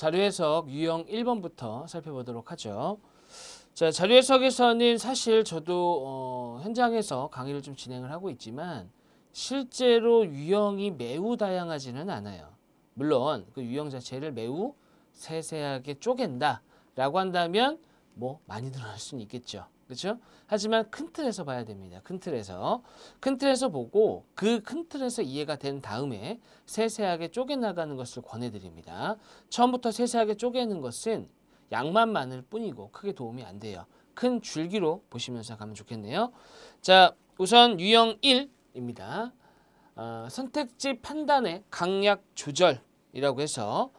자료 해석 유형 1번부터 살펴보도록 하죠. 자, 자료 해석에서는 사실 저도 어, 현장에서 강의를 좀 진행을 하고 있지만 실제로 유형이 매우 다양하지는 않아요. 물론 그 유형 자체를 매우 세세하게 쪼갠다라고 한다면 뭐 많이 늘어날 수는 있겠죠. 그렇죠? 하지만 큰 틀에서 봐야 됩니다. 큰 틀에서. 큰 틀에서 보고 그 큰 틀에서 이해가 된 다음에 세세하게 쪼개나가는 것을 권해드립니다. 처음부터 세세하게 쪼개는 것은 양만 많을 뿐이고 크게 도움이 안 돼요. 큰 줄기로 보시면서 가면 좋겠네요. 자, 우선 유형 1입니다. 어, 선택지 판단의 강약 조절이라고 해서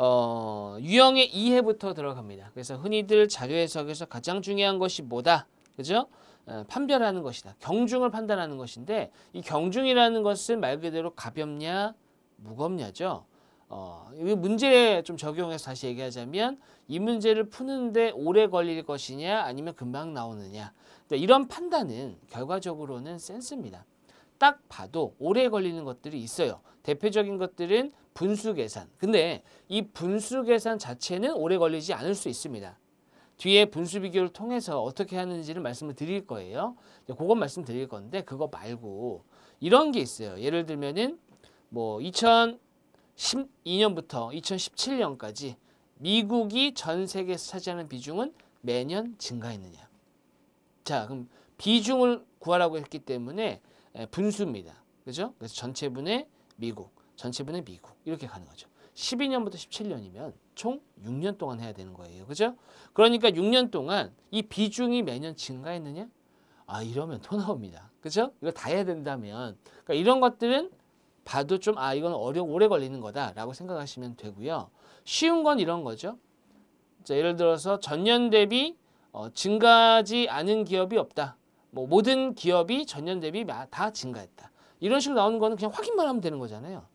어, 유형의 이해부터 들어갑니다. 그래서 흔히들 자료 해석에서 가장 중요한 것이 뭐다? 그죠? 어, 판별하는 것이다. 경중을 판단하는 것인데 이 경중이라는 것은 말 그대로 가볍냐 무겁냐죠. 어, 이 문제에 좀 적용해서 다시 얘기하자면 이 문제를 푸는데 오래 걸릴 것이냐 아니면 금방 나오느냐 이런 판단은 결과적으로는 센스입니다. 딱 봐도 오래 걸리는 것들이 있어요. 대표적인 것들은 분수 계산. 근데 이 분수 계산 자체는 오래 걸리지 않을 수 있습니다. 뒤에 분수 비교를 통해서 어떻게 하는지를 말씀을 드릴 거예요. 그건 말씀드릴 건데 그거 말고 이런 게 있어요. 예를 들면은 뭐 2012년부터 2017년까지 미국이 전 세계에서 차지하는 비중은 매년 증가했느냐. 자, 그럼 비중을 구하라고 했기 때문에 분수입니다. 그죠? 그래서 전체분의 미국. 전체분의 미국 이렇게 가는 거죠. 12년부터 17년이면 총 6년 동안 해야 되는 거예요. 그죠? 그러니까 6년 동안 이 비중이 매년 증가했느냐? 아 이러면 또 나옵니다. 그죠? 이거 다 해야 된다면 그러니까 이런 것들은 봐도 좀 아 이건 어려 오래 걸리는 거다라고 생각하시면 되고요. 쉬운 건 이런 거죠. 자, 예를 들어서 전년 대비 어, 증가하지 않은 기업이 없다. 뭐 모든 기업이 전년 대비 다 증가했다. 이런 식으로 나오는 거는 그냥 확인만 하면 되는 거잖아요.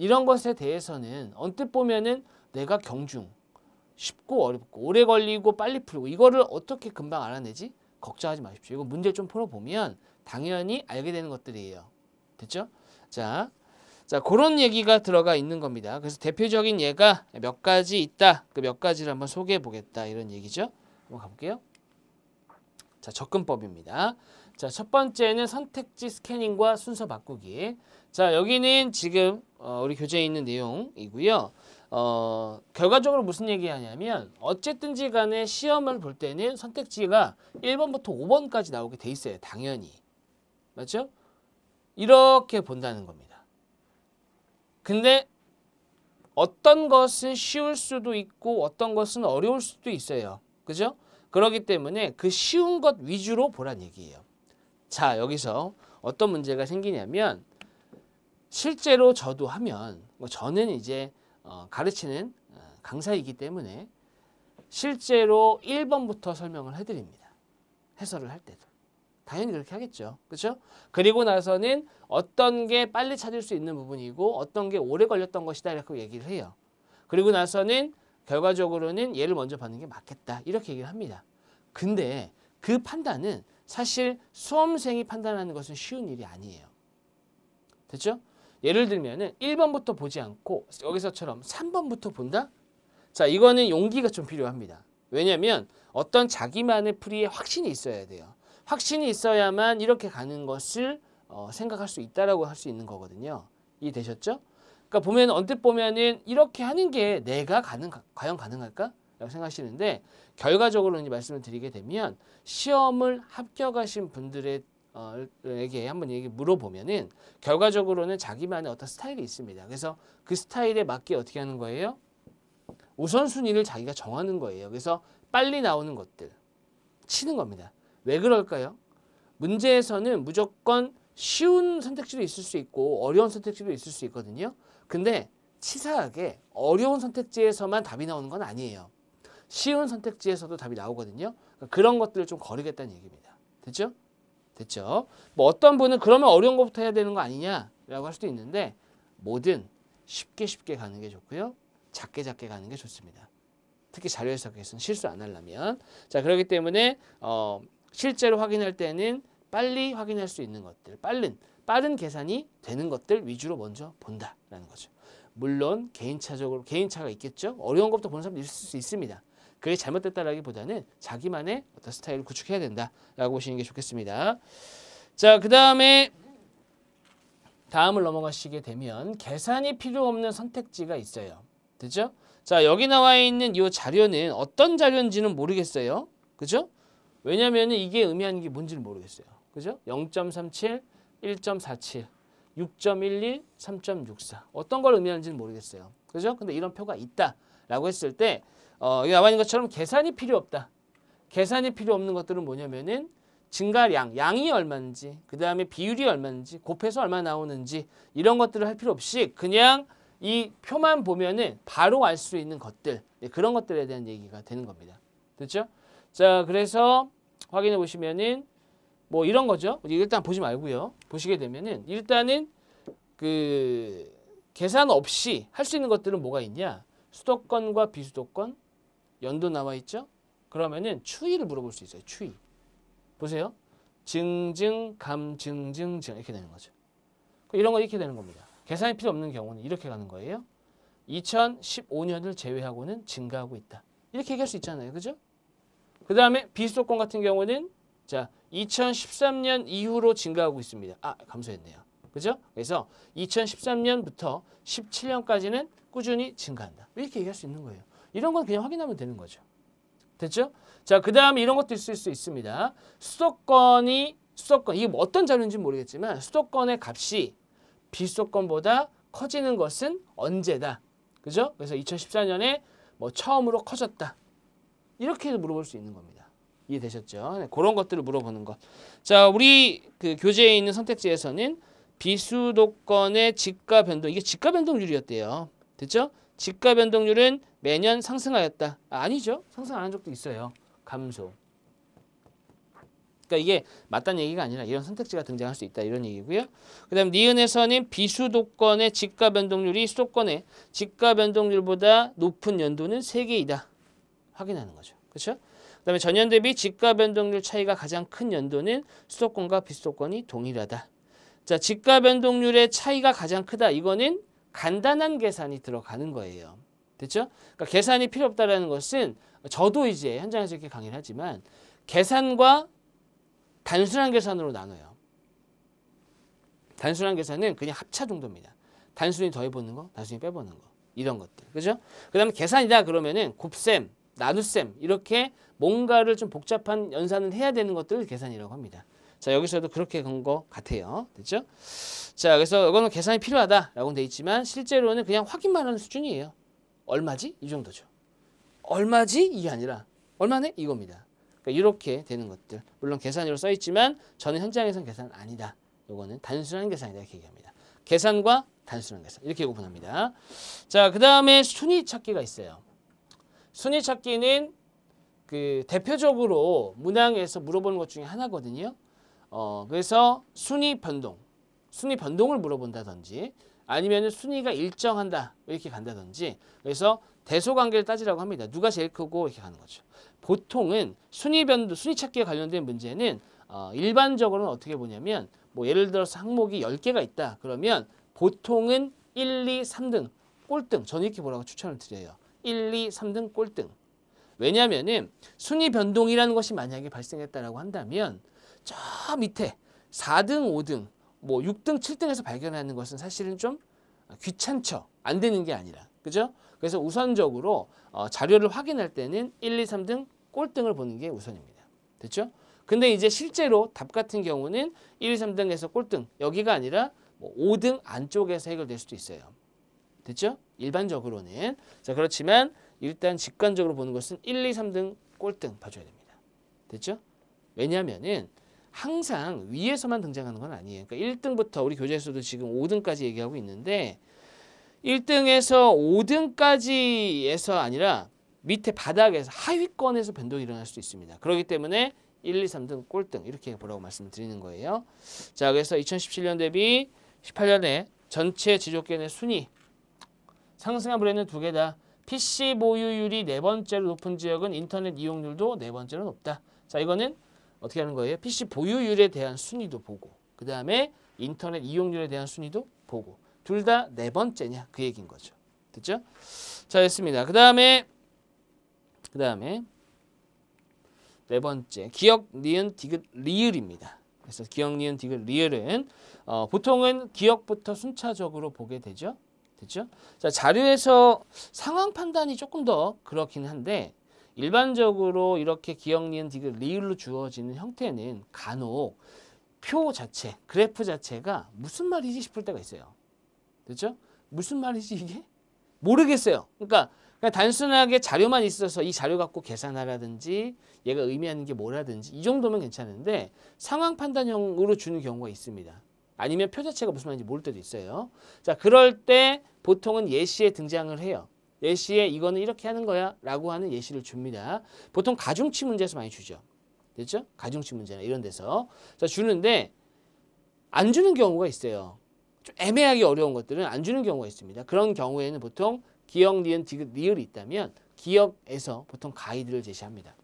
이런 것에 대해서는 언뜻 보면은 내가 경중 쉽고 어렵고 오래 걸리고 빨리 풀고 이거를 어떻게 금방 알아내지? 걱정하지 마십시오. 이거 문제 좀 풀어보면 당연히 알게 되는 것들이에요. 됐죠? 자, 자 그런 얘기가 들어가 있는 겁니다. 그래서 대표적인 예가 몇 가지 있다. 그 몇 가지를 한번 소개해 보겠다 이런 얘기죠. 한번 가볼게요. 자, 접근법입니다. 자, 첫 번째는 선택지 스캐닝과 순서 바꾸기. 자, 여기는 지금 어, 우리 교재에 있는 내용이고요. 어, 결과적으로 무슨 얘기하냐면 어쨌든지 간에 시험을 볼 때는 선택지가 1번부터 5번까지 나오게 돼 있어요. 당연히. 맞죠? 이렇게 본다는 겁니다. 근데 어떤 것은 쉬울 수도 있고 어떤 것은 어려울 수도 있어요. 그죠? 그렇기 때문에 그 쉬운 것 위주로 보란 얘기예요. 자, 여기서 어떤 문제가 생기냐면 실제로 저도 하면 뭐 저는 이제 어, 가르치는 어, 강사이기 때문에 실제로 1번부터 설명을 해드립니다. 해설을 할 때도. 당연히 그렇게 하겠죠. 그렇죠? 그리고 나서는 어떤 게 빨리 찾을 수 있는 부분이고 어떤 게 오래 걸렸던 것이다 라고 얘기를 해요. 그리고 나서는 결과적으로는 얘를 먼저 받는 게 맞겠다 이렇게 얘기를 합니다. 근데 그 판단은 사실 수험생이 판단하는 것은 쉬운 일이 아니에요. 됐죠? 예를 들면은 1번부터 보지 않고 여기서처럼 3번부터 본다? 자, 이거는 용기가 좀 필요합니다. 왜냐면 어떤 자기만의 풀이에 확신이 있어야 돼요. 확신이 있어야만 이렇게 가는 것을 어, 생각할 수 있다라고 할 수 있는 거거든요. 이해되셨죠? 그러니까 보면 언뜻 보면은 이렇게 하는 게 내가 가능 과연 가능할까? 라고 생각하시는데 결과적으로 이제 말씀을 드리게 되면 시험을 합격하신 분들의 어에게 한번 얘기 물어보면은 결과적으로는 자기만의 어떤 스타일이 있습니다. 그래서 그 스타일에 맞게 어떻게 하는 거예요? 우선순위를 자기가 정하는 거예요. 그래서 빨리 나오는 것들 치는 겁니다. 왜 그럴까요? 문제에서는 무조건 쉬운 선택지도 있을 수 있고 어려운 선택지도 있을 수 있거든요. 근데 치사하게 어려운 선택지에서만 답이 나오는 건 아니에요. 쉬운 선택지에서도 답이 나오거든요. 그 그런 것들을 좀 거르겠다는 얘기입니다. 됐죠? 됐죠? 뭐 어떤 분은 그러면 어려운 것부터 해야 되는 거 아니냐라고 할 수도 있는데 뭐든 쉽게 쉽게 가는 게 좋고요. 작게 작게 가는 게 좋습니다. 특히 자료 해석에서는 실수 안 하려면 자 그렇기 때문에 어, 실제로 확인할 때는 빨리 확인할 수 있는 것들 빠른 빠른 계산이 되는 것들 위주로 먼저 본다라는 거죠. 물론 개인차적으로 개인차가 있겠죠. 어려운 것부터 보는 사람도 있을 수 있습니다. 그게 잘못됐다라기보다는 자기만의 어떤 스타일을 구축해야 된다라고 보시는 게 좋겠습니다. 자, 그 다음에 다음을 넘어가시게 되면 계산이 필요 없는 선택지가 있어요. 되죠? 자, 여기 나와 있는 이 자료는 어떤 자료인지는 모르겠어요. 그죠? 왜냐면 이게 의미하는 게 뭔지를 모르겠어요. 그죠? 0.37, 1.47, 6.11, 3.64. 어떤 걸 의미하는지는 모르겠어요. 그죠? 근데 이런 표가 있다라고 했을 때 어, 여기 나와 있는 것처럼 계산이 필요 없다. 계산이 필요 없는 것들은 뭐냐면은 증가량, 양이 얼마인지, 그 다음에 비율이 얼마인지, 곱해서 얼마 나오는지 이런 것들을 할 필요 없이 그냥 이 표만 보면은 바로 알 수 있는 것들 네, 그런 것들에 대한 얘기가 되는 겁니다. 됐죠? 자 그래서 확인해 보시면은 뭐 이런 거죠. 일단 보지 말고요. 보시게 되면은 일단은 그 계산 없이 할 수 있는 것들은 뭐가 있냐? 수도권과 비수도권, 연도 나와 있죠? 그러면은 추위를 물어볼 수 있어요. 추위. 보세요. 증증, 감, 증증, 증 이렇게 되는 거죠. 이런 거 이렇게 되는 겁니다. 계산이 필요 없는 경우는 이렇게 가는 거예요. 2015년을 제외하고는 증가하고 있다. 이렇게 얘기할 수 있잖아요. 그죠? 그 다음에 비수도권 같은 경우는 자 2013년 이후로 증가하고 있습니다. 아 감소했네요. 그죠? 그래서 2013년부터 17년까지는 꾸준히 증가한다. 이렇게 얘기할 수 있는 거예요. 이런 건 그냥 확인하면 되는 거죠. 됐죠? 자, 그 다음에 이런 것도 있을 수 있습니다. 수도권이 수도권, 이게 뭐 어떤 자료인지 모르겠지만 수도권의 값이 비수도권보다 커지는 것은 언제다. 그죠? 그래서 2014년에 뭐 처음으로 커졌다. 이렇게 물어볼 수 있는 겁니다. 이해되셨죠? 네, 그런 것들을 물어보는 것. 자, 우리 그 교재에 있는 선택지에서는 비수도권의 집가 변동, 이게 집가 변동률이었대요. 됐죠? 집가 변동률은 매년 상승하였다. 아, 아니죠. 상승 안 한 적도 있어요. 감소. 그러니까 이게 맞다는 얘기가 아니라 이런 선택지가 등장할 수 있다. 이런 얘기고요. 그 다음 니은에서는 비수도권의 집가 변동률이 수도권의 집가 변동률보다 높은 연도는 3개이다 확인하는 거죠. 그렇죠? 그 다음에 전년 대비 집가 변동률 차이가 가장 큰 연도는 수도권과 비수도권이 동일하다. 자, 집가 변동률의 차이가 가장 크다. 이거는 간단한 계산이 들어가는 거예요. 됐죠? 그러니까 계산이 필요 없다라는 것은 저도 이제 현장에서 이렇게 강의를 하지만 계산과 단순한 계산으로 나눠요. 단순한 계산은 그냥 합차 정도입니다. 단순히 더해보는 거, 단순히 빼보는 거 이런 것들, 그죠? 그 다음에 계산이다 그러면은 곱셈, 나눗셈 이렇게 뭔가를 좀 복잡한 연산을 해야 되는 것들을 계산이라고 합니다. 자 여기서도 그렇게 간것 같아요. 됐죠? 자 그래서 이거는 계산이 필요하다라고 돼 있지만 실제로는 그냥 확인만 하는 수준이에요. 얼마지? 이 정도죠. 얼마지? 이게 아니라 얼마네? 이겁니다. 그러니까 이렇게 되는 것들. 물론 계산으로 써있지만 저는 현장에선 계산 아니다. 이거는 단순한 계산이다 이렇게 얘기합니다. 계산과 단순한 계산 이렇게 구분합니다. 자, 그 다음에 순위 찾기가 있어요. 순위 찾기는 그 대표적으로 문항에서 물어보는 것 중에 하나거든요. 어, 그래서 순위 변동, 순위 변동을 물어본다든지 아니면 순위가 일정한다 이렇게 간다든지 그래서 대소관계를 따지라고 합니다. 누가 제일 크고 이렇게 가는 거죠. 보통은 순위 변도 순위 찾기에 관련된 문제는 어, 일반적으로는 어떻게 보냐면 뭐 예를 들어서 항목이 1 0개가 있다 그러면 보통은 1, 2, 3등 꼴등 전 이렇게 보라고 추천을 드려요. 1, 2, 3등 꼴등 왜냐하면 순위 변동이라는 것이 만약에 발생했다라고 한다면 저 밑에 4등5등 뭐 6등, 7등에서 발견하는 것은 사실은 좀 귀찮죠. 안 되는 게 아니라. 그죠? 그래서 우선적으로 어, 자료를 확인할 때는 1, 2, 3등 꼴등을 보는 게 우선입니다. 됐죠? 근데 이제 실제로 답 같은 경우는 1, 2, 3등에서 꼴등 여기가 아니라 뭐 5등 안쪽에서 해결될 수도 있어요. 됐죠? 일반적으로는. 자, 그렇지만 일단 직관적으로 보는 것은 1, 2, 3등 꼴등 봐줘야 됩니다. 됐죠? 왜냐면은 항상 위에서만 등장하는 건 아니에요. 그러니까 1등부터 우리 교재에서도 지금 5등까지 얘기하고 있는데 1등에서 5등까지에서 아니라 밑에 바닥에서 하위권에서 변동이 일어날 수도 있습니다. 그렇기 때문에 1, 2, 3등 꼴등 이렇게 보라고 말씀드리는 거예요. 자 그래서 2017년 대비 18년에 전체 지적견의 순위 상승한 브랜드는 두 개다. PC 보유율이 네 번째로 높은 지역은 인터넷 이용률도 네 번째로 높다. 자 이거는 어떻게 하는 거예요? PC 보유율에 대한 순위도 보고 그 다음에 인터넷 이용률에 대한 순위도 보고 둘 다 네 번째냐 그 얘기인 거죠. 됐죠? 자 했습니다. 그 다음에 그 다음에 네 번째 기억 니은 디귿 리을입니다. 그래서 기억 니은 디귿 리을은 어, 보통은 기억부터 순차적으로 보게 되죠. 됐죠? 자 자료에서 상황 판단이 조금 더 그렇긴 한데 일반적으로 이렇게 기억, 니은, 디귿, 리을로 주어지는 형태는 간혹 표 자체, 그래프 자체가 무슨 말이지 싶을 때가 있어요. 그렇죠? 무슨 말이지 이게? 모르겠어요. 그러니까 그냥 단순하게 자료만 있어서 이 자료 갖고 계산하라든지 얘가 의미하는 게 뭐라든지 이 정도면 괜찮은데 상황 판단형으로 주는 경우가 있습니다. 아니면 표 자체가 무슨 말인지 모를 때도 있어요. 자, 그럴 때 보통은 예시에 등장을 해요. 예시에 이거는 이렇게 하는 거야 라고 하는 예시를 줍니다. 보통 가중치 문제에서 많이 주죠. 됐죠? 가중치 문제나 이런 데서. 자, 주는데 안 주는 경우가 있어요. 좀 애매하게 어려운 것들은 안 주는 경우가 있습니다. 그런 경우에는 보통 기억, 니은, 디귿, 니을이 있다면 기억에서 보통 가이드를 제시합니다.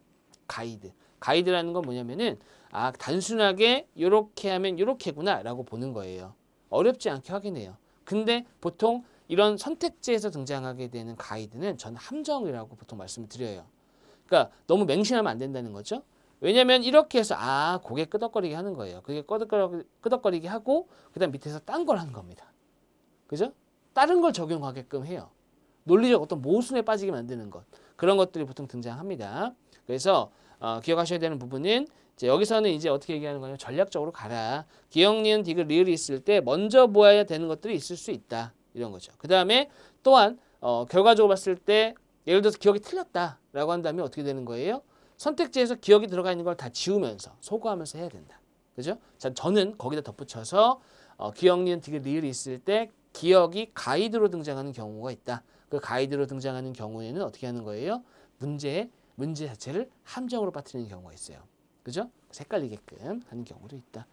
가이드. 가이드라는 건 뭐냐면은 아 단순하게 이렇게 하면 이렇게구나 라고 보는 거예요. 어렵지 않게 확인해요. 근데 보통 이런 선택지에서 등장하게 되는 가이드는 전 함정이라고 보통 말씀을 드려요. 그러니까 너무 맹신하면 안 된다는 거죠. 왜냐면 이렇게 해서 아 고개 끄덕거리게 하는 거예요. 그게 끄덕거리, 게 하고 그다음 밑에서 딴 걸 하는 겁니다. 그죠? 다른 걸 적용하게끔 해요. 논리적 어떤 모순에 빠지게 만드는 것 그런 것들이 보통 등장합니다. 그래서 어, 기억하셔야 되는 부분은 이제 여기서는 이제 어떻게 얘기하는 거냐면 전략적으로 가라. 기억, 니은, 디귿, 리을이 있을 때 먼저 보아야 되는 것들이 있을 수 있다. 이런 거죠. 그 다음에 또한 어, 결과적으로 봤을 때 예를 들어서 기억이 틀렸다라고 한다면 어떻게 되는 거예요? 선택지에서 기억이 들어가 있는 걸 다 지우면서 소거하면서 해야 된다. 그죠? 자, 저는 거기다 덧붙여서 어, 기억니는 디귿 리을이 있을 때 기억이 가이드로 등장하는 경우가 있다. 그 가이드로 등장하는 경우에는 어떻게 하는 거예요? 문제의 문제 자체를 함정으로 빠뜨리는 경우가 있어요. 그죠? 헷갈리게끔 하는 경우도 있다.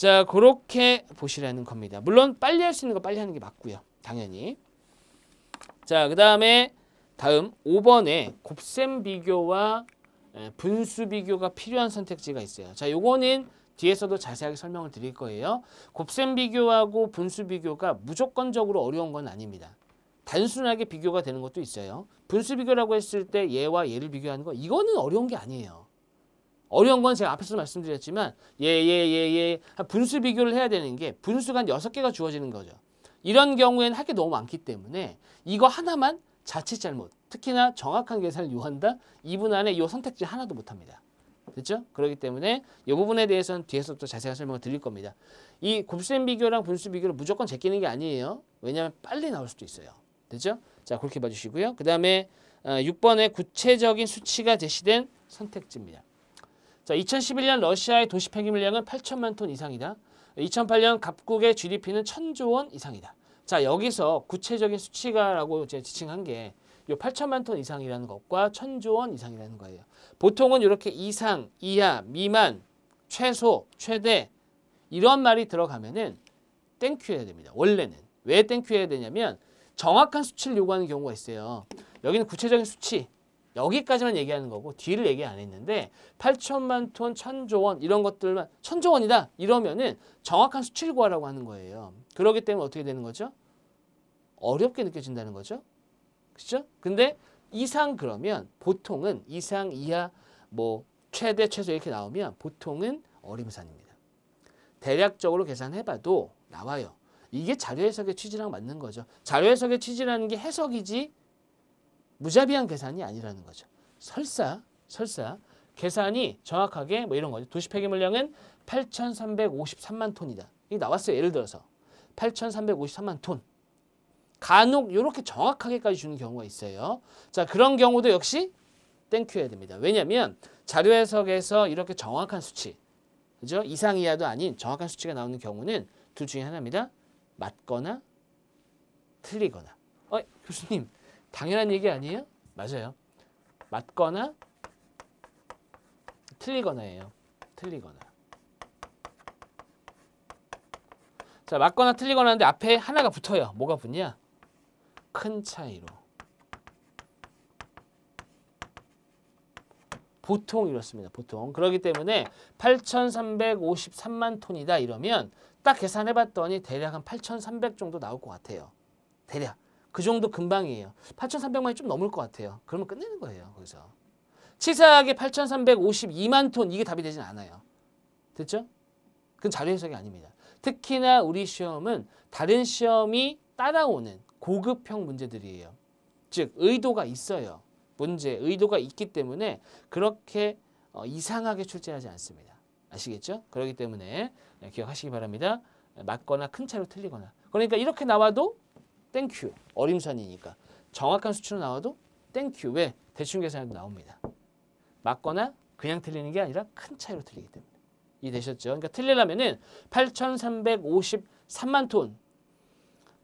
자 그렇게 보시라는 겁니다. 물론 빨리 할 수 있는 거 빨리 하는 게 맞고요. 당연히. 자그 다음에 다음 5번에 곱셈 비교와 예, 분수 비교가 필요한 선택지가 있어요. 자 요거는 뒤에서도 자세하게 설명을 드릴 거예요. 곱셈 비교하고 분수 비교가 무조건적으로 어려운 건 아닙니다. 단순하게 비교가 되는 것도 있어요. 분수 비교라고 했을 때 얘와 얘를 비교하는 거 이거는 어려운 게 아니에요. 어려운 건 제가 앞에서 말씀드렸지만 예예예예 예, 예, 예. 예 분수 비교를 해야 되는 게 분수가 한섯개가 주어지는 거죠. 이런 경우에는 할 게 너무 많기 때문에 이거 하나만 자칫 잘못 특히나 정확한 계산을 요한다 이분 안에 이 선택지 하나도 못합니다. 그렇죠? 그렇기 때문에 이 부분에 대해서는 뒤에서또 자세한 설명을 드릴 겁니다. 이 곱셈 비교랑 분수 비교를 무조건 제끼는 게 아니에요. 왜냐하면 빨리 나올 수도 있어요. 됐죠? 자 그렇게 봐주시고요. 그 다음에 6번에 어, 구체적인 수치가 제시된 선택지입니다. 자, 2011년 러시아의 도시 폐기 물량은 8천만 톤 이상이다. 2008년 각국의 GDP는 1 천조 원 이상이다. 자, 여기서 구체적인 수치가라고 제가 지칭한 게 요 8천만 톤 이상이라는 것과 1 천조 원 이상이라는 거예요. 보통은 이렇게 이상, 이하, 미만, 최소, 최대 이런 말이 들어가면은 땡큐 해야 됩니다. 원래는. 왜 땡큐 해야 되냐면 정확한 수치를 요구하는 경우가 있어요. 여기는 구체적인 수치, 여기까지만 얘기하는 거고 뒤를 얘기 안 했는데 8천만 톤, 천조 원 이런 것들만 천조 원이다 이러면은 정확한 수치를 구하라고 하는 거예요. 그러기 때문에 어떻게 되는 거죠? 어렵게 느껴진다는 거죠. 그렇죠? 근데 이상 그러면 보통은 이상 이하 뭐 최대 최소 이렇게 나오면 보통은 어림산입니다. 대략적으로 계산해봐도 나와요. 이게 자료 해석의 취지랑 맞는 거죠. 자료 해석의 취지라는 게 해석이지 무자비한 계산이 아니라는 거죠. 설사, 설사 계산이 정확하게 뭐 이런 거죠. 도시 폐기물량은 8,353만 톤이다. 이게 나왔어요. 예를 들어서 8,353만 톤. 간혹 이렇게 정확하게까지 주는 경우가 있어요. 자 그런 경우도 역시 땡큐 해야 됩니다. 왜냐면 자료 해석에서 이렇게 정확한 수치, 그죠? 이상 이하도 아닌 정확한 수치가 나오는 경우는 둘 중에 하나입니다. 맞거나 틀리거나. 어, 교수님 당연한 얘기 아니에요? 맞아요. 맞거나 틀리거나예요. 틀리거나. 자, 맞거나 틀리거나 하는데 앞에 하나가 붙어요. 뭐가 붙냐? 큰 차이로. 보통 이렇습니다. 보통. 그러기 때문에 8,353만 톤이다 이러면 딱 계산해봤더니 대략 한 8,300 정도 나올 것 같아요. 대략. 그 정도 금방이에요. 8,300만 이좀 넘을 것 같아요. 그러면 끝내는 거예요. 거기서. 치사하게 8,352만 톤 이게 답이 되진 않아요. 됐죠? 그건 자료 해석이 아닙니다. 특히나 우리 시험은 다른 시험이 따라오는 고급형 문제들이에요. 즉 의도가 있어요. 문제 의도가 있기 때문에 그렇게 어, 이상하게 출제하지 않습니다. 아시겠죠? 그렇기 때문에 예, 기억하시기 바랍니다. 맞거나 큰 차로 틀리거나. 그러니까 이렇게 나와도 땡큐. 어림선이니까 정확한 수치로 나와도 땡큐. 왜? 대충 계산해도 나옵니다. 맞거나 그냥 틀리는 게 아니라 큰 차이로 틀리기 때문에. 이해되셨죠? 그러니까 틀리려면은 8,353만 톤.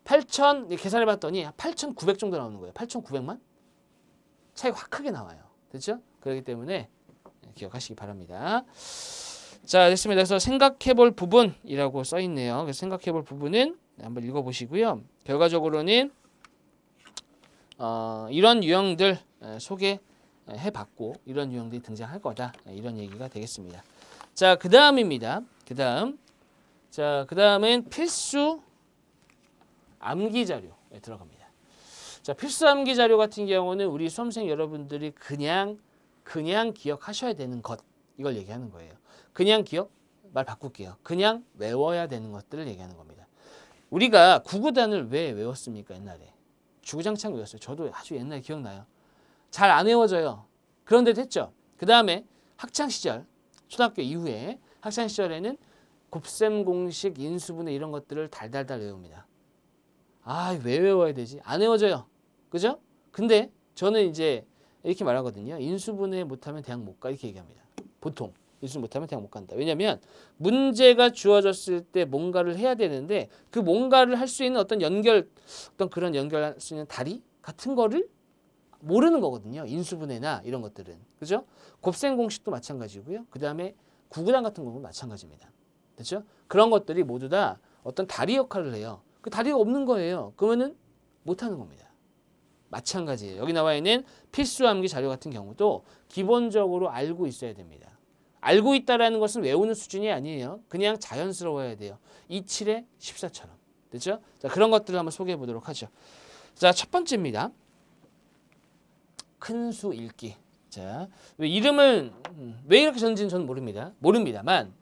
8,000 계산해봤더니 8,900 정도 나오는 거예요. 8,900만? 차이 확 크게 나와요. 됐죠? 그렇기 때문에 기억하시기 바랍니다. 자, 됐습니다. 그래서 생각해볼 부분이라고 써있네요. 그래서 생각해볼 부분은 한번 읽어보시고요. 결과적으로는 어, 이런 유형들 소개해봤고 이런 유형들이 등장할 거다 이런 얘기가 되겠습니다. 자그 다음입니다. 그 다음 자그 다음은 필수 암기 자료에 들어갑니다. 자 필수 암기 자료 같은 경우는 우리 수험생 여러분들이 그냥 그냥 기억하셔야 되는 것 이걸 얘기하는 거예요. 그냥 기억 말 바꿀게요. 그냥 외워야 되는 것들을 얘기하는 겁니다. 우리가 구구단을 왜 외웠습니까 옛날에? 주구장창 외웠어요. 저도 아주 옛날에 기억나요. 잘 안 외워져요. 그런데도 죠그 다음에 학창시절, 초등학교 이후에 학창시절에는 곱셈 공식, 인수분해 이런 것들을 달달달 외웁니다. 아, 왜 외워야 되지? 안 외워져요. 그죠? 근데 저는 이제 이렇게 말하거든요. 인수분해 못하면 대학 못 가 이렇게 얘기합니다. 보통. 일수 못하면 대학 못 간다. 왜냐하면 문제가 주어졌을 때 뭔가를 해야 되는데 그 뭔가를 할 수 있는 어떤 연결, 어떤 그런 연결할 수 있는 다리 같은 거를 모르는 거거든요. 인수분해나 이런 것들은. 그죠? 곱셈 공식도 마찬가지고요. 그 다음에 구구단 같은 것도 마찬가지입니다. 그렇죠? 그런 것들이 모두 다 어떤 다리 역할을 해요. 그 다리가 없는 거예요. 그러면은 못하는 겁니다. 마찬가지예요. 여기 나와 있는 필수 암기 자료 같은 경우도 기본적으로 알고 있어야 됩니다. 알고 있다라는 것은 외우는 수준이 아니에요. 그냥 자연스러워야 돼요. 27에 14처럼. 됐죠? 자, 그런 것들을 한번 소개해 보도록 하죠. 자, 첫 번째입니다. 큰 수 읽기. 자, 이름을 음, 왜 이렇게 전지는 저는 모릅니다. 모릅니다만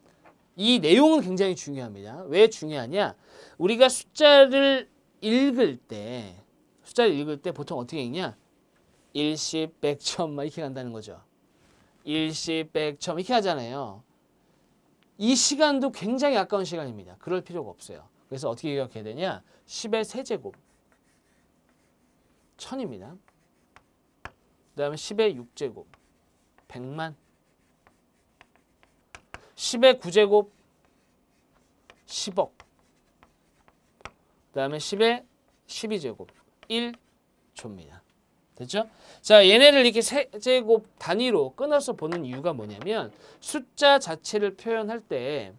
이 내용은 굉장히 중요합니다. 왜 중요하냐? 우리가 숫자를 읽을 때 숫자를 읽을 때 보통 어떻게 읽냐? 일십, 백천 막 이렇게 간다는 거죠. 일시, 백점 이렇게 하잖아요. 이 시간도 굉장히 아까운 시간입니다. 그럴 필요가 없어요. 그래서 어떻게 기억해야 되냐? 10의 세제곱. 1입니다그 다음에 10의 6제곱. 1만 10의 9제곱. 10억. 그 다음에 10의 12제곱. 1조입니다. 됐죠? 자, 얘네를 이렇게 세제곱 단위로 끊어서 보는 이유가 뭐냐면 숫자 자체를 표현할 때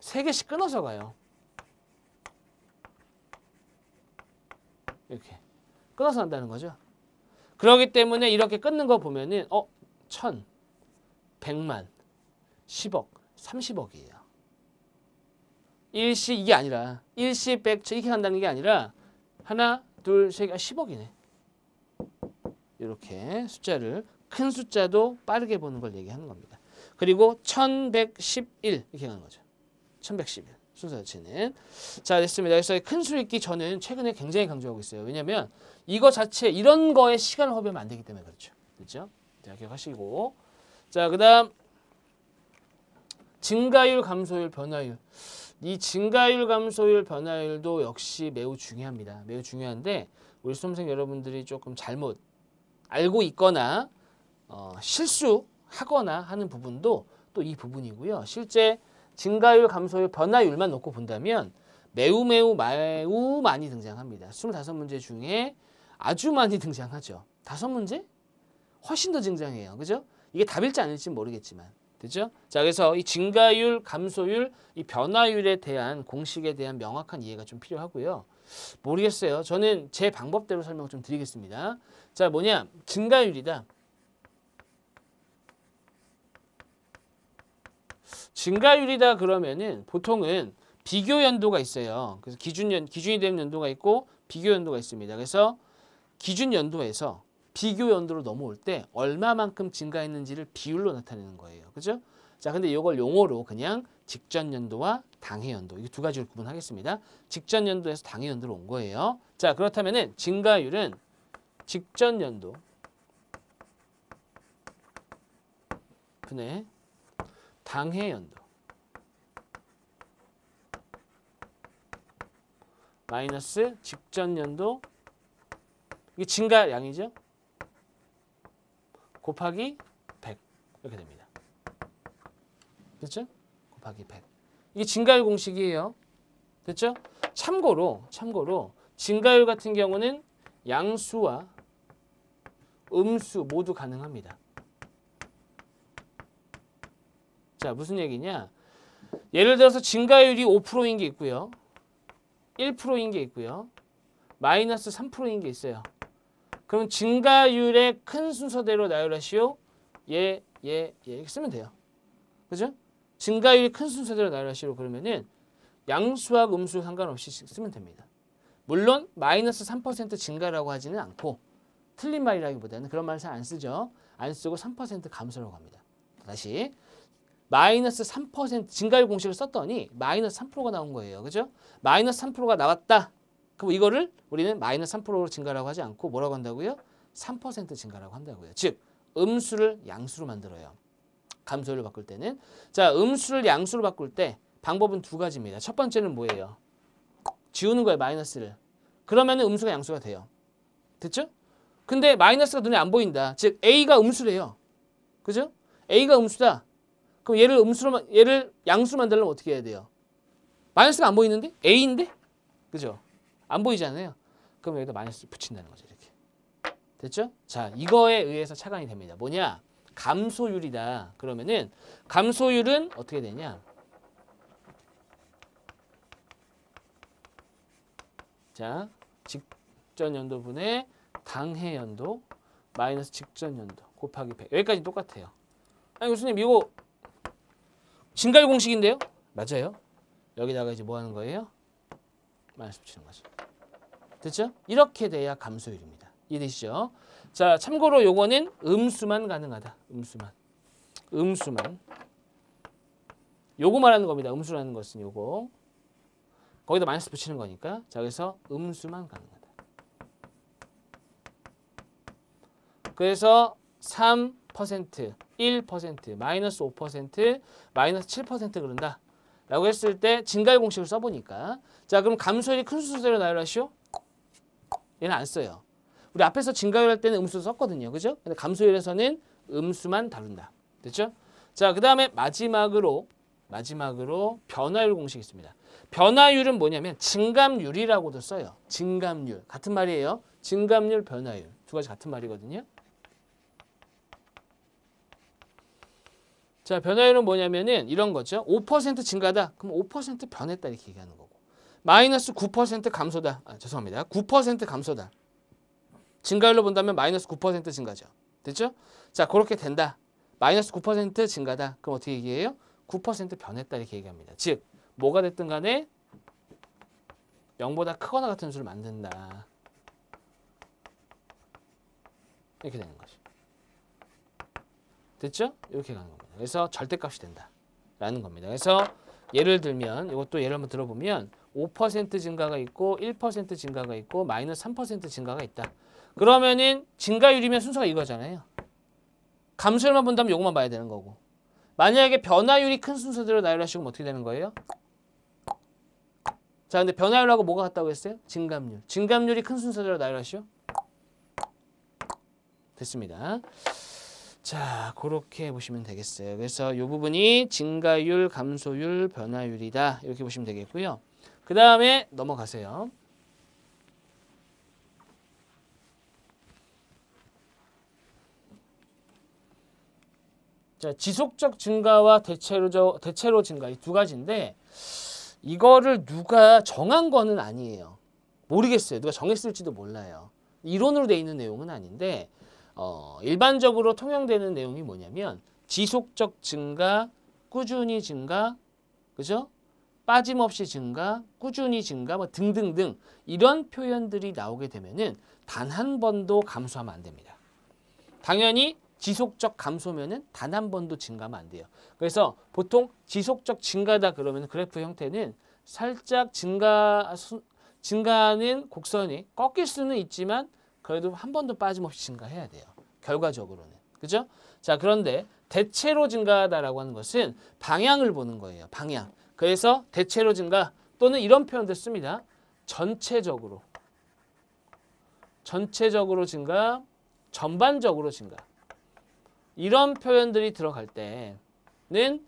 세 개씩 끊어서 가요. 이렇게 끊어서 한다는 거죠. 그러기 때문에 이렇게 끊는 거 보면은 어, 천, 백만, 십억, 삼십억이에요. 일시 이게 아니라 일시 백천 이렇게 한다는 게 아니라 하나, 둘, 세 개, 10억이네. 이렇게 숫자를 큰 숫자도 빠르게 보는 걸 얘기하는 겁니다. 그리고 1111 이렇게 하는 거죠. 1111 순서 자체는 자 됐습니다. 그래서 큰 수익기 저는 최근에 굉장히 강조하고 있어요. 왜냐면 이거 자체 이런 거에 시간을 허비하면 안 되기 때문에 그렇죠. 그렇죠? 자 기억하시고 자 그다음 증가율 감소율 변화율 이 증가율 감소율 변화율도 역시 매우 중요합니다. 매우 중요한데 우리 수험생 여러분들이 조금 잘못 알고 있거나 어, 실수하거나 하는 부분도 또 이 부분이고요. 실제 증가율 감소율 변화율만 놓고 본다면 매우 매우 매우 많이 등장합니다. 25문제 중에 아주 많이 등장하죠. 다섯 문제? 훨씬 더증장해요 그죠? 이게 답일지 아닐지 모르겠지만 되죠? 자, 그래서 이 증가율, 감소율, 이 변화율에 대한 공식에 대한 명확한 이해가 좀 필요하고요. 모르겠어요. 저는 제 방법대로 설명을 좀 드리겠습니다. 자, 뭐냐? 증가율이다. 증가율이다 그러면은 보통은 비교 연도가 있어요. 그래서 기준 연 기준이 되는 연도가 있고 비교 연도가 있습니다. 그래서 기준 연도에서 비교 연도로 넘어올 때 얼마만큼 증가했는지를 비율로 나타내는 거예요. 그죠? 자, 근데 이걸 용어로 그냥 직전 연도와 당해 연도 이 두 가지를 구분하겠습니다. 직전 연도에서 당해 연도로 온 거예요. 자, 그렇다면 증가율은 직전 연도 분의 당해 연도 마이너스 직전 연도 이게 증가량이죠. 곱하기 100 이렇게 됩니다. 됐죠? 곱하기 100. 이게 증가율 공식이에요. 됐죠? 참고로 참고로 증가율 같은 경우는 양수와 음수 모두 가능합니다. 자, 무슨 얘기냐? 예를 들어서 증가율이 5%인 게 있고요. 1%인 게 있고요. 마이너스 3%인 게 있어요. 그럼 증가율의 큰 순서대로 나열하시오. 예, 예, 예 이렇게 쓰면 돼요. 그죠? 증가율이 큰 순서대로 나열하시오 그러면은 양수학 음수 상관없이 쓰면 됩니다. 물론 마이너스 3% 증가라고 하지는 않고 틀린 말이라기보다는 그런 말을 잘안 쓰죠. 안 쓰고 3% 감소라고 합니다. 다시 마이너스 3% 증가율 공식을 썼더니 마이너스 3%가 나온 거예요. 그죠? 마이너스 3%가 나왔다 그럼 이거를 우리는 마이너스 3%로 증가라고 하지 않고 뭐라고 한다고요? 3% 증가라고 한다고요. 즉 음수를 양수로 만들어요. 감소율을 바꿀 때는. 자 음수를 양수로 바꿀 때 방법은 두 가지입니다. 첫 번째는 뭐예요? 지우는 거예요. 마이너스를. 그러면 음수가 양수가 돼요. 됐죠? 근데 마이너스가 눈에 안 보인다. 즉 A가 음수래요. 그죠? A가 음수다. 그럼 얘를 음수로 얘를 양수로 만들려면 어떻게 해야 돼요? 마이너스가 안 보이는데 A인데? 그죠? 안 보이잖아요. 그럼 여기다 마이너스 붙인다는 거죠. 이렇게. 됐죠? 자, 이거에 의해서 차감이 됩니다. 뭐냐? 감소율이다. 그러면은 감소율은 어떻게 되냐? 자, 직전 연도분의 당해 연도 마이너스 직전 연도 곱하기 100. 여기까지 똑같아요. 아니 교수님 이거 증가 공식인데요? 맞아요. 여기다가 이제 뭐 하는 거예요? 마이너스 붙이는 거죠. 됐죠? 이렇게 돼야 감소율입니다. 이해되시죠? 자, 참고로 요거는 음수만 가능하다. 음수만. 음수만. 요거 말하는 겁니다. 음수라는 것은 요거. 거기다 마이너스 붙이는 거니까. 자, 그래서 음수만 가능하다. 그래서 3%, 1%, 마이너스 5%, 마이너스 7% 그런다. 라고 했을 때증가율 공식을 써보니까 자 그럼 감소율이 큰 수소대로 나열하시오? 얘는 안 써요. 우리 앞에서 증가율 할 때는 음수 썼거든요. 그죠? 근데 감소율에서는 음수만 다룬다. 됐죠? 자, 그 다음에 마지막으로 마지막으로 변화율 공식이 있습니다. 변화율은 뭐냐면 증감률이라고도 써요. 증감률. 같은 말이에요. 증감률, 변화율. 두 가지 같은 말이거든요. 자, 변화율은 뭐냐면은 이런 거죠. 5% 증가다. 그럼 5% 변했다 이렇게 얘기하는 거고. 마이너스 9% 감소다. 아, 죄송합니다. 9% 감소다. 증가율로 본다면 마이너스 9% 증가죠. 됐죠? 자, 그렇게 된다. 마이너스 9% 증가다. 그럼 어떻게 얘기해요? 9% 변했다 이렇게 얘기합니다. 즉, 뭐가 됐든 간에 0보다 크거나 같은 수를 만든다. 이렇게 되는 거죠. 됐죠? 이렇게 가는 겁니다. 그래서 절대값이 된다라는 겁니다. 그래서 예를 들면 이것도 예를 한번 들어보면 5% 증가가 있고 1% 증가가 있고 마이너스 3% 증가가 있다. 그러면은 증가율이면 순서가 이거잖아요. 감소율만 본다면 이것만 봐야 되는 거고. 만약에 변화율이 큰 순서대로 나열하시면 어떻게 되는 거예요? 자, 근데 변화율하고 뭐가 같다고 했어요? 증감률. 증감률이 큰 순서대로 나열하시오. 됐습니다. 자, 그렇게 보시면 되겠어요. 그래서 이 부분이 증가율, 감소율, 변화율이다. 이렇게 보시면 되겠고요. 그 다음에 넘어가세요. 자, 지속적 증가와 대체로, 대체로 증가 이 두 가지인데 이거를 누가 정한 거는 아니에요. 모르겠어요. 누가 정했을지도 몰라요. 이론으로 돼 있는 내용은 아닌데 어, 일반적으로 통용되는 내용이 뭐냐면 지속적 증가, 꾸준히 증가, 그죠? 빠짐없이 증가, 꾸준히 증가 뭐 등등등 이런 표현들이 나오게 되면은 단 한 번도 감소하면 안 됩니다. 당연히 지속적 감소면은 단 한 번도 증가하면 안 돼요. 그래서 보통 지속적 증가다 그러면 그래프 형태는 살짝 증가 증가하는 곡선이 꺾일 수는 있지만 그래도 한 번도 빠짐없이 증가해야 돼요. 결과적으로는. 그죠? 자, 그런데 대체로 증가하다라고 하는 것은 방향을 보는 거예요. 방향. 그래서 대체로 증가 또는 이런 표현도 씁니다. 전체적으로. 전체적으로 증가, 전반적으로 증가. 이런 표현들이 들어갈 때는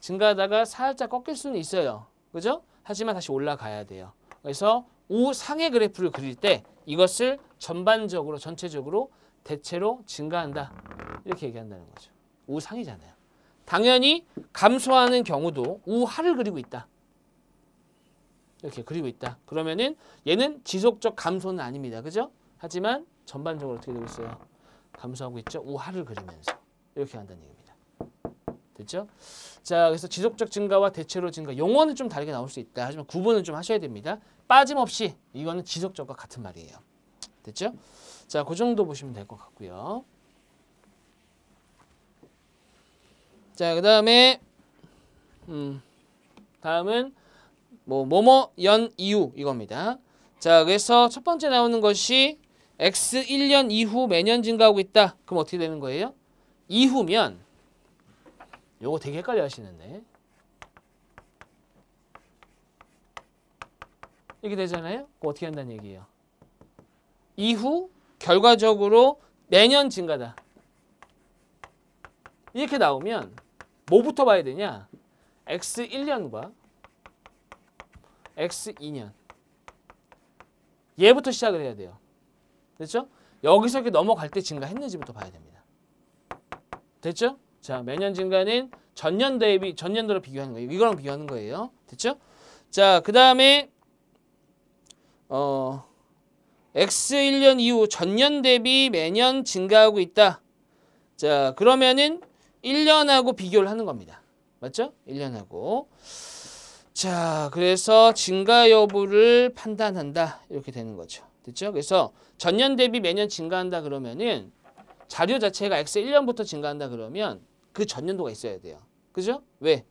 증가하다가 살짝 꺾일 수는 있어요. 그죠? 하지만 다시 올라가야 돼요. 그래서 우상의 그래프를 그릴 때 이것을 전반적으로 전체적으로 대체로 증가한다. 이렇게 얘기한다는 거죠. 우상이잖아요. 당연히 감소하는 경우도 우하를 그리고 있다. 이렇게 그리고 있다. 그러면은 얘는 지속적 감소는 아닙니다. 그죠? 하지만 전반적으로 어떻게 되고 있어요? 감소하고 있죠. 우하를 그리면서 이렇게 한다는 얘기입니다. 됐죠? 자, 그래서 지속적 증가와 대체로 증가 용어는 좀 다르게 나올 수 있다. 하지만 구분은 좀 하셔야 됩니다. 빠짐없이 이거는 지속적과 같은 말이에요. 됐죠? 자, 그 정도 보시면 될 것 같고요. 자, 그 다음에 음, 다음은 뭐 뭐뭐 연 이후 이겁니다. 자, 그래서 첫 번째 나오는 것이 X 1년 이후 매년 증가하고 있다. 그럼 어떻게 되는 거예요? 이후면 요거 되게 헷갈려 하시는데 이렇게 되잖아요. 그 어떻게 한다는 얘기예요. 이후 결과적으로 매년 증가다. 이렇게 나오면 뭐부터 봐야 되냐? X1년과 X2년. 얘부터 시작을 해야 돼요. 됐죠? 여기서 이렇게 넘어갈 때 증가했는지부터 봐야 됩니다. 됐죠? 자, 매년 증가는 전년 대비 전년도로 비교하는 거예요. 이거랑 비교하는 거예요. 됐죠? 자, 그 다음에 어, X1년 이후 전년 대비 매년 증가하고 있다. 자, 그러면은 1년하고 비교를 하는 겁니다. 맞죠? 1년하고. 자, 그래서 증가 여부를 판단한다. 이렇게 되는 거죠. 됐죠? 그래서 전년 대비 매년 증가한다 그러면은 자료 자체가 X1년부터 증가한다 그러면 그 전년도가 있어야 돼요. 그죠? 왜?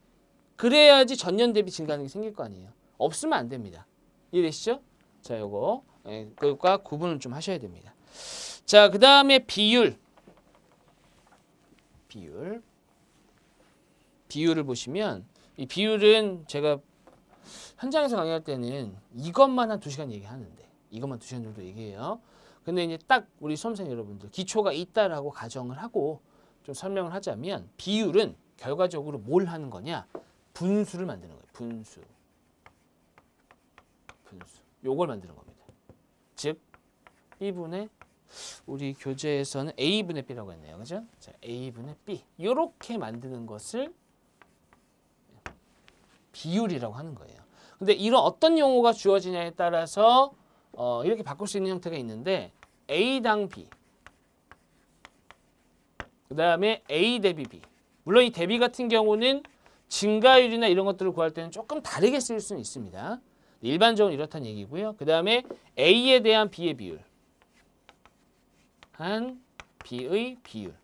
그래야지 전년 대비 증가하는 게 생길 거 아니에요. 없으면 안 됩니다. 이해되시죠? 자, 요거 예, 그과 구분을 좀 하셔야 됩니다. 자, 그 다음에 비율. 비율. 비율을 보시면 이 비율은 제가 현장에서 강의할 때는 이것만 한 두시간 얘기하는데 이것만 두시간 정도 얘기해요. 근데 이제 딱 우리 수험생 여러분들 기초가 있다라고 가정을 하고 좀 설명을 하자면 비율은 결과적으로 뭘 하는 거냐? 분수를 만드는 거예요. 분수. 분수. 요걸 만드는 겁니다. 즉 B분의 우리 교재에서는 A분의 B라고 했네요. 그죠? 자, A분의 B. 이렇게 만드는 것을 비율이라고 하는 거예요. 근데 이런 어떤 용어가 주어지냐에 따라서 어, 이렇게 바꿀 수 있는 형태가 있는데 A당 B 그 다음에 A 대비 B 물론 이 대비 같은 경우는 증가율이나 이런 것들을 구할 때는 조금 다르게 쓸 수는 있습니다. 일반적으로 이렇다는 얘기고요. 그 다음에 A에 대한 B의 비율. 한 B의 비율.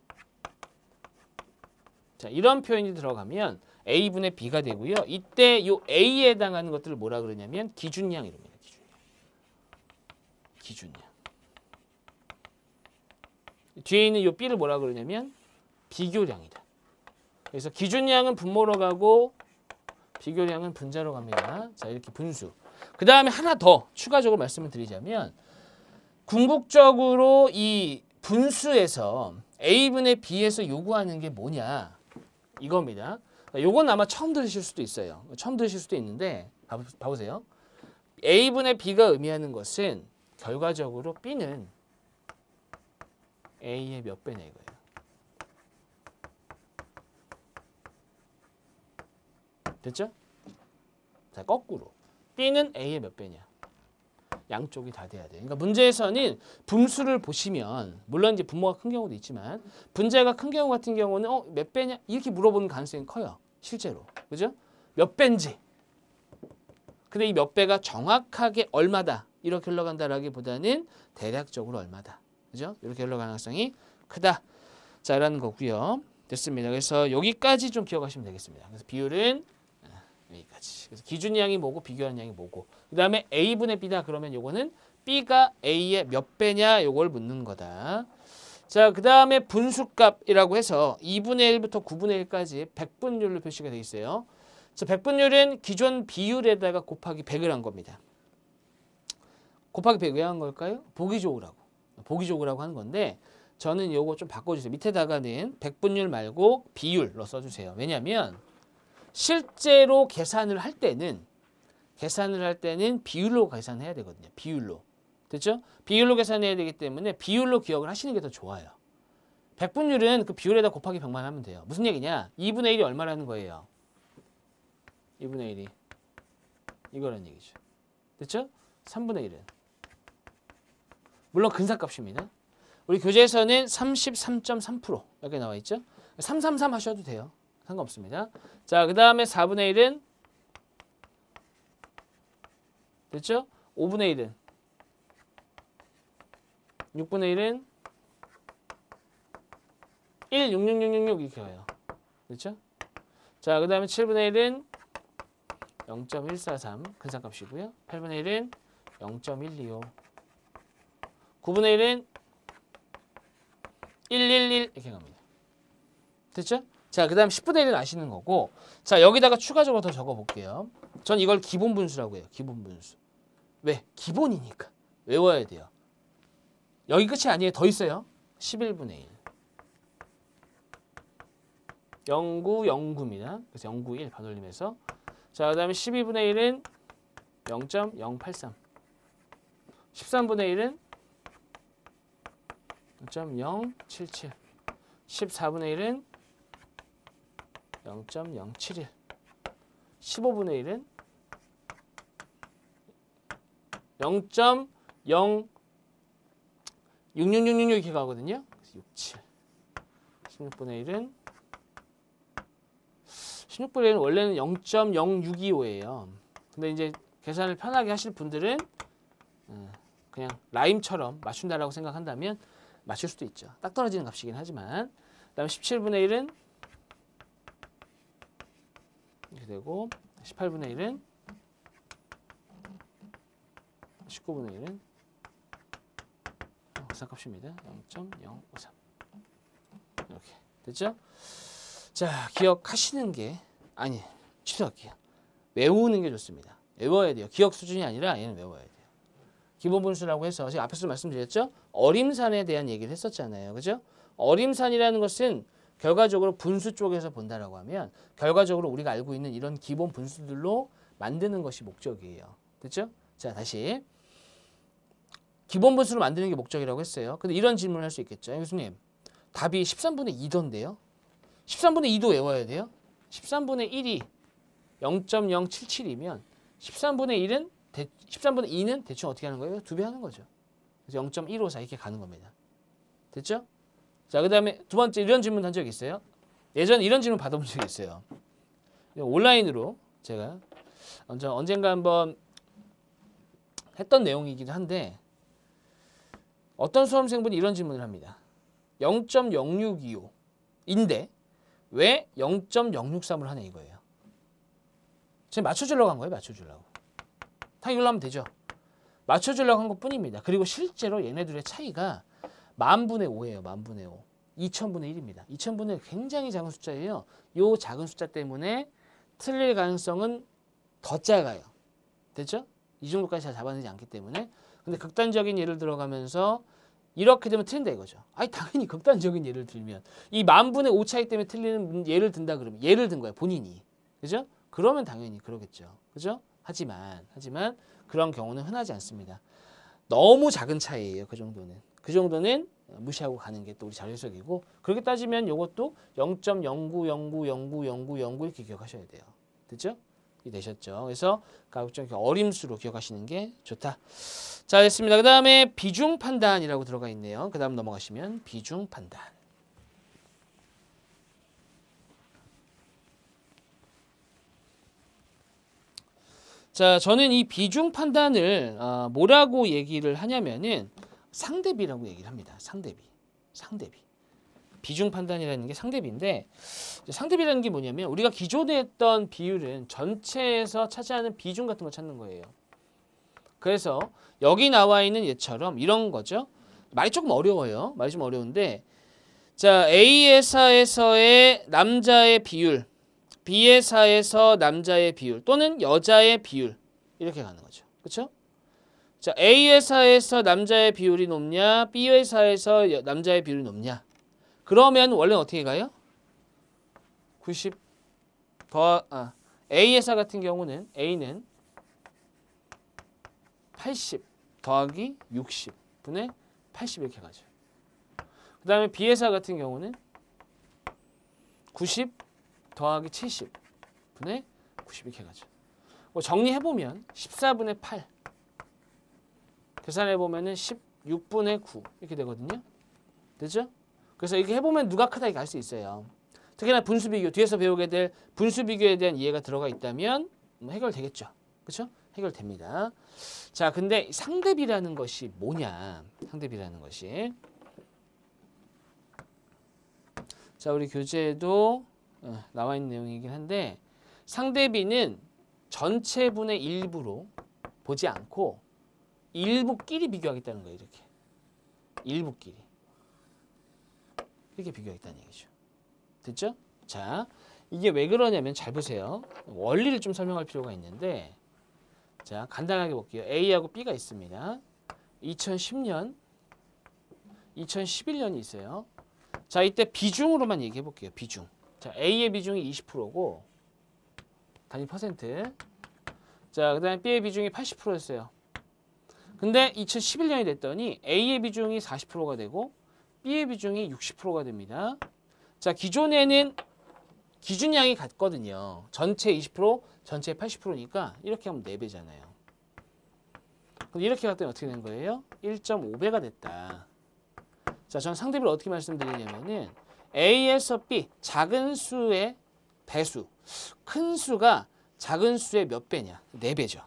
자, 이런 표현이 들어가면 A분의 B가 되고요. 이때 이 A에 해당하는 것들을 뭐라 그러냐면 기준량 이럽니다. 기준량. 기준량. 뒤에 있는 이 B를 뭐라 그러냐면 비교량이다. 그래서 기준량은 분모로 가고 비교량은 분자로 갑니다. 자, 이렇게 분수. 그 다음에 하나 더 추가적으로 말씀을 드리자면 궁극적으로 이 분수에서 A분의 B에서 요구하는 게 뭐냐 이겁니다. 요건 아마 처음 들으실 수도 있어요. 처음 들으실 수도 있는데 봐보세요. A분의 B가 의미하는 것은 결과적으로 B는 A의 몇 배냐 이거예요. 됐죠? 자, 거꾸로. B는 A의 몇 배냐. 양쪽이 다 돼야 돼. 그러니까 문제에서는 분수를 보시면 물론 이제 분모가 큰 경우도 있지만 분자가 큰 경우 같은 경우는 어, 몇 배냐 이렇게 물어보는 가능성이 커요. 실제로. 그죠? 몇 배인지. 근데 이 몇 배가 정확하게 얼마다 이렇게 흘러간다라기보다는 대략적으로 얼마다. 그죠? 이렇게 흘러가 가능성이 크다. 자라는 거고요. 됐습니다. 그래서 여기까지 좀 기억하시면 되겠습니다. 그래서 비율은 여기까지. 그래서 기준 양이 뭐고 비교한 양이 뭐고. 그 다음에 A분의 B다 그러면 요거는 B가 A의 몇 배냐 요걸 묻는 거다. 자, 그 다음에 분수값이라고 해서 2분의 1부터 9분의 1까지 100분율로 표시가 되어 있어요. 자, 100분율은 기존 비율에다가 곱하기 100을 한 겁니다. 곱하기 100 왜 한 걸까요? 보기 좋으라고. 보기 좋으라고 하는 건데 저는 요거 좀 바꿔주세요. 밑에다가는 100분율 말고 비율로 써주세요. 왜냐하면 실제로 계산을 할 때는 계산을 할 때는 비율로 계산해야 되거든요. 비율로. 됐죠? 비율로 계산해야 되기 때문에 비율로 기억을 하시는 게 더 좋아요. 백분율은 그 비율에다 곱하기 100만 하면 돼요. 무슨 얘기냐? 2분의 1이 얼마라는 거예요. 2분의 1이 이거라는 얘기죠. 됐죠? 3분의 1은 물론 근사값입니다. 우리 교재에서는 33.3% 이렇게 나와 있죠? 333 하셔도 돼요. 상관없습니다. 자, 그 다음에 4분의 1은 됐죠? 5분의 1은 6분의 1은 1, 6, 6, 6, 6, 6 이렇게 가요. 그죠 자, 그 다음에 7분의 1은 0.143 근상값이고요. 8분의 1은 0.125 9분의 1은 111 이렇게 갑니다. 됐죠? 자, 그 다음 10분의 1은 아시는 거고 자, 여기다가 추가적으로 더 적어볼게요. 전 이걸 기본 분수라고 해요. 기본 분수. 왜? 기본이니까. 외워야 돼요. 여기 끝이 아니에요. 더 있어요. 11분의 1. 0구 0구입니다. 그래서 0구 1 반올림해서 자, 그 다음에 12분의 1은 0.083 13분의 1은 0.077 14분의 1은 0.071 15분의 1은 0.0 66666 이렇게 가거든요. 67 16분의 1은 16분의 1은 원래는 0.0625예요. 근데 이제 계산을 편하게 하실 분들은 어, 그냥 라임처럼 맞춘다라고 생각한다면 맞출 수도 있죠. 딱 떨어지는 값이긴 하지만 그다음 17분의 1은 되고 18분의 1은 19분의 1은 오산값입니다. 0.053 이렇게 됐죠? 자 기억하시는 게 아니 취소할게요. 외우는 게 좋습니다. 외워야 돼요. 기억 수준이 아니라 얘는 외워야 돼요. 기본 분수라고 해서 지금 앞에서 말씀드렸죠? 어림산에 대한 얘기를 했었잖아요. 그죠? 어림산이라는 것은 결과적으로 분수 쪽에서 본다라고 하면 결과적으로 우리가 알고 있는 이런 기본 분수들로 만드는 것이 목적이에요. 됐죠? 자, 다시. 기본 분수로 만드는 게 목적이라고 했어요. 근데 이런 질문을 할 수 있겠죠. 교수님, 답이 13분의 2던데요. 13분의 2도 외워야 돼요. 13분의 1이 0.077이면 13분의 1은 대, 13분의 2는 대충 어떻게 하는 거예요? 두 배 하는 거죠. 그래서 0.154 이렇게 가는 겁니다. 됐죠? 자, 그 다음에 두 번째 이런 질문 한적 있어요? 예전에 이런 질문 받아본 적이 있어요. 온라인으로 제가 언젠가 한번 했던 내용이긴 한데 어떤 수험생분이 이런 질문을 합니다. 0.0625인데 왜 0.063을 하냐 이거예요. 지금 맞춰주려고 한 거예요. 맞춰주려고. 다연히 이걸로 하면 되죠. 맞춰주려고 한 것뿐입니다. 그리고 실제로 얘네들의 차이가 만분의 5예요. 만분의 5. 2천분의 1입니다. 2천분의1 굉장히 작은 숫자예요. 이 작은 숫자 때문에 틀릴 가능성은 더 작아요. 됐죠? 이 정도까지 잘 잡아내지 않기 때문에 근데 극단적인 예를 들어가면서 이렇게 되면 틀린다 이거죠. 아니 당연히 극단적인 예를 들면 이 만분의 5 차이 때문에 틀리는 예를 든다 그러면 예를 든 거야 본인이. 그죠? 그러면 당연히 그러겠죠. 그죠? 하지만 하지만 그런 경우는 흔하지 않습니다. 너무 작은 차이예요. 그 정도는. 그 정도는 무시하고 가는 게 또 우리 자료석이고 그렇게 따지면 이것도 0.09090909 이렇게 기억하셔야 돼요. 됐죠? 되셨죠. 그래서 가급적 어림수로 기억하시는 게 좋다. 자, 됐습니다. 그 다음에 비중 판단이라고 들어가 있네요. 그 다음 넘어가시면 비중 판단. 자, 저는 이 비중 판단을 어, 아, 뭐라고 얘기를 하냐면은 상대비라고 얘기를 합니다. 상대비. 상대비. 비중 판단이라는 게 상대비인데 상대비라는 게 뭐냐면 우리가 기존에 했던 비율은 전체에서 차지하는 비중 같은 걸 찾는 거예요. 그래서 여기 나와 있는 얘처럼 이런 거죠. 말이 조금 어려워요. 말이 좀 어려운데 자 A 회사에서의 남자의 비율 B 회사에서 남자의 비율 또는 여자의 비율 이렇게 가는 거죠. 그렇죠? 자, A 회사에서 남자의 비율이 높냐, B 회사에서 남자의 비율이 높냐. 그러면 원래는 어떻게 가요? 90 더, 아, A 회사 같은 경우는 A는 80 더하기 60 분의 80 이렇게 가죠. 그 다음에 B 회사 같은 경우는 90 더하기 70 분의 90 이렇게 가죠. 뭐 정리해보면 14분의 8 계산해 보면은 16분의 9 이렇게 되거든요. 되죠? 그래서 이렇게 해보면 누가 크다 이렇게 알수 있어요. 특히나 분수 비교 뒤에서 배우게 될 분수 비교에 대한 이해가 들어가 있다면 뭐 해결되겠죠. 그렇죠? 해결됩니다. 자, 근데 상대비라는 것이 뭐냐? 상대비라는 것이 자, 우리 교재에도 어, 나와 있는 내용이긴 한데 상대비는 전체분의 일부로 보지 않고 일부끼리 비교하겠다는 거예요. 이렇게. 일부끼리. 이렇게 비교하겠다는 얘기죠. 됐죠? 자, 이게 왜 그러냐면 잘 보세요. 원리를 좀 설명할 필요가 있는데 자, 간단하게 볼게요. A하고 B가 있습니다. 2010년, 2011년이 있어요. 자, 이때 비중으로만 얘기해 볼게요. 비중. 자, A의 비중이 20%고 단위 퍼센트. 자, 그다음에 B의 비중이 80%였어요. 근데 2011년이 됐더니 A의 비중이 40%가 되고 B의 비중이 60%가 됩니다. 자, 기존에는 기준량이 같거든요. 전체 20%, 전체 80%니까 이렇게 하면 4배잖아요. 그럼 이렇게 갔더니 어떻게 된 거예요? 1.5배가 됐다. 자, 저 상대비를 어떻게 말씀드리냐면은 A에서 B, 작은 수의 배수, 큰 수가 작은 수의 몇 배냐? 4배죠.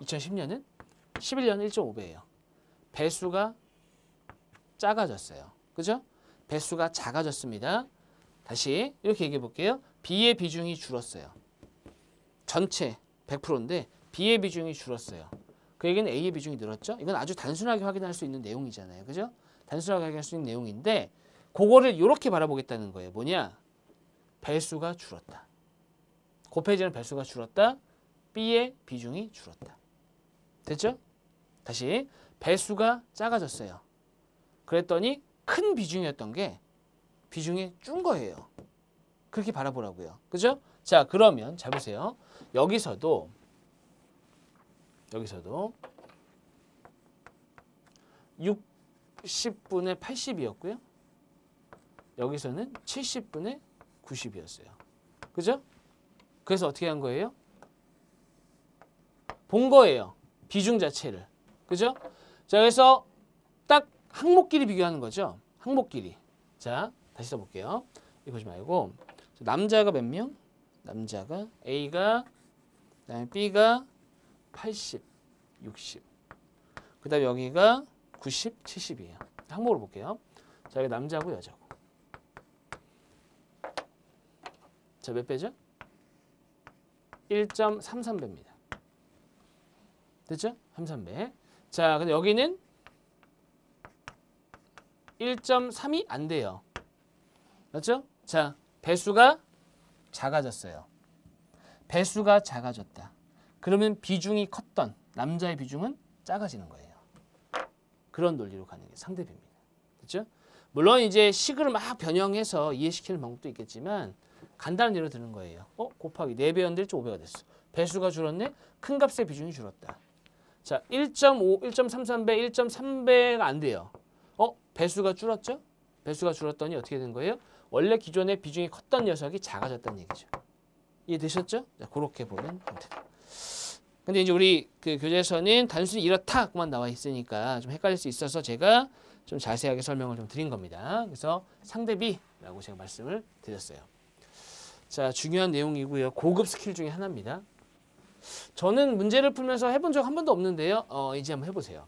2010년은 11년 1.5배예요. 배수가 작아졌어요. 그죠? 배수가 작아졌습니다. 다시 이렇게 얘기해 볼게요. B의 비중이 줄었어요. 전체 100%인데 B의 비중이 줄었어요. 그 얘기는 A의 비중이 늘었죠? 이건 아주 단순하게 확인할 수 있는 내용이잖아요. 그죠? 단순하게 확인할 수 있는 내용인데 그거를 이렇게 바라보겠다는 거예요. 뭐냐? 배수가 줄었다. 곱해지는 그 배수가 줄었다. B의 비중이 줄었다. 됐죠? 다시 배수가 작아졌어요. 그랬더니 큰 비중이었던 게 비중이 준 거예요. 그렇게 바라보라고요. 그죠? 자, 그러면 잘 보세요. 여기서도 여기서도 60분의 80이었고요. 여기서는 70분의 90이었어요. 그죠? 그래서 어떻게 한 거예요? 본 거예요. 비중 자체를. 그죠? 자, 그래서 딱 항목끼리 비교하는 거죠. 항목끼리. 자, 다시 써볼게요. 이거지 말고 남자가 몇 명? 남자가 A가 그다음에 B가 80, 60. 그다음 여기가 90, 70이에요. 항목으로 볼게요. 자, 여기 남자고 여자고. 자, 몇 배죠? 1.33배입니다. 됐죠? 33배. 자, 근데 여기는 1.3이 안 돼요. 맞죠? 자, 배수가 작아졌어요. 배수가 작아졌다. 그러면 비중이 컸던 남자의 비중은 작아지는 거예요. 그런 논리로 가는 게 상대비입니다. 그렇죠? 물론 이제 식을 막 변형해서 이해시키는 방법도 있겠지만 간단한 예로 드는 거예요. 어? 곱하기 4배였는데 5배가 됐어. 배수가 줄었네? 큰 값의 비중이 줄었다. 자, 1.5, 1.33배, 1.3배가 안 돼요. 어? 배수가 줄었죠? 배수가 줄었더니 어떻게 된 거예요? 원래 기존에 비중이 컸던 녀석이 작아졌다는 얘기죠. 이해되셨죠? 자, 그렇게 보면 됩니다. 근데 이제 우리 그 교재에서는 단순히 이렇다만 나와 있으니까 좀 헷갈릴 수 있어서 제가 좀 자세하게 설명을 좀 드린 겁니다. 그래서 상대비라고 제가 말씀을 드렸어요. 자, 중요한 내용이고요. 고급 스킬 중에 하나입니다. 저는 문제를 풀면서 해본 적 한 번도 없는데요. 어, 이제 한번 해보세요.